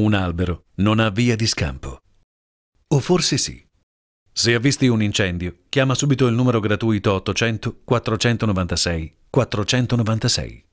Un albero non ha via di scampo. O forse sì. Se avvisti un incendio, chiama subito il numero gratuito 800 496 496.